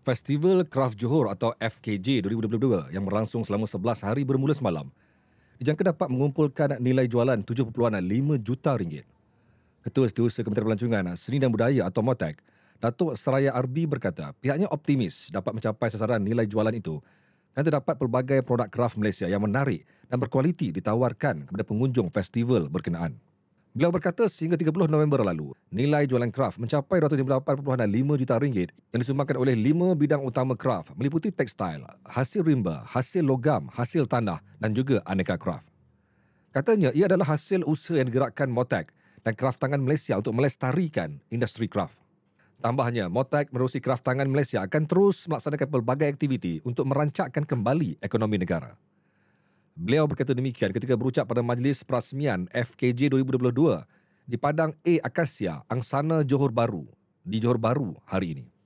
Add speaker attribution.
Speaker 1: Festival Craft Johor atau FKJ 2022 yang berlangsung selama 11 hari bermula semalam dijangka dapat mengumpulkan nilai jualan 7.5 juta ringgit. Ketua Setiausaha Kementerian Pelancongan Seni dan Budaya atau MOTEC, Datuk Seraya Arbi berkata pihaknya optimis dapat mencapai sasaran nilai jualan itu dan terdapat pelbagai produk kraft Malaysia yang menarik dan berkualiti ditawarkan kepada pengunjung festival berkenaan. Beliau berkata sehingga 30 November lalu, nilai jualan kraft mencapai 258.5 juta ringgit yang disumbangkan oleh lima bidang utama kraft meliputi tekstil, hasil rimba, hasil logam, hasil tanah dan juga aneka kraft. Katanya ia adalah hasil usaha yang digerakkan Motec dan tangan Malaysia untuk melestarikan industri kraft. Tambahnya, Motec merusi tangan Malaysia akan terus melaksanakan pelbagai aktiviti untuk merancakkan kembali ekonomi negara. Beliau berkata demikian ketika berucap pada majlis perasmian FKJ 2022 di Padang A Akasia, Angsana Johor Baru di Johor Baru hari ini.